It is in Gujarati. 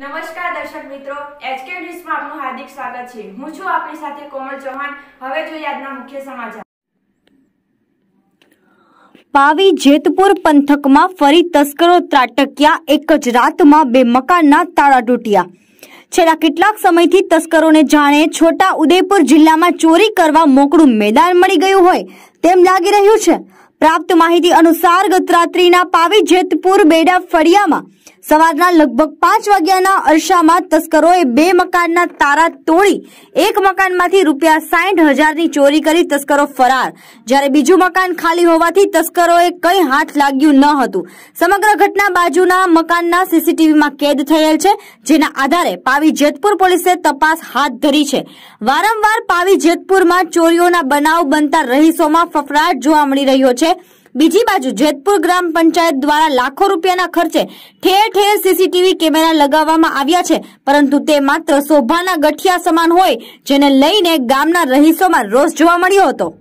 નમસ્કાર દર્શક મિત્રો એચકે ન્યૂઝમાં આપનું હાર્દિક સ્વાગત છે હું છું આપની સાથે કોમલ ચૌહાણ હવે જોઈએ આજના મુખ્ય સમાચાર પાવી જેતપુર પંથકમાં ફરી તસ્કરો ત્રાટક્યા એક જ રાતમાં બે મકાનના તાળા તૂટ્યા છેલ્લા કેટલાક સમયથી તસ્કરોને જાણે છોટા ઉદયપુર જિલ્લામાં ચોરી કરવા મોકળું મેદાન મળી ગયું હોય તેમ લાગી રહ્યું છે પ્રાપ્ત માહિતી અનુસાર ગત રાત્રિના પાવી જેતપુર બેડા ફળિયામાં સવારના લગભગ પાંચ વાગ્યાના અરસામાં તસ્કરોએ બે મકાનના તારા તોડી એક મકાનમાંથી રૂપિયા સાઠ હજારની ચોરી કરી તસ્કરો ફરાર જ્યારે બીજું મકાન ખાલી હોવાથી તસ્કરોએ કંઈ હાથ લાગ્યું ન હતું સમગ્ર ઘટના બાજુના મકાનના સીસીટીવીમાં કેદ થયેલ છે જેના આધારે પાવી જેતપુર પોલીસે તપાસ હાથ ધરી છે વારંવાર પાવી જેતપુરમાં ચોરીઓના બનાવ બનતા રહીશોમાં ફફડાટ જોવા મળી રહ્યો છે બીજી બાજુ જેતપુર ગ્રામ પંચાયત દ્વારા લાખો રૂપિયાના ખર્ચે ઠેર ઠેર સીસીટીવી કેમેરા લગાવવામાં આવ્યા છે પરંતુ તે માત્ર શોભાના ગઠિયા સમાન હોય જેને લઈને ગામના રહીશોમાં રોષ જોવા મળ્યો હતો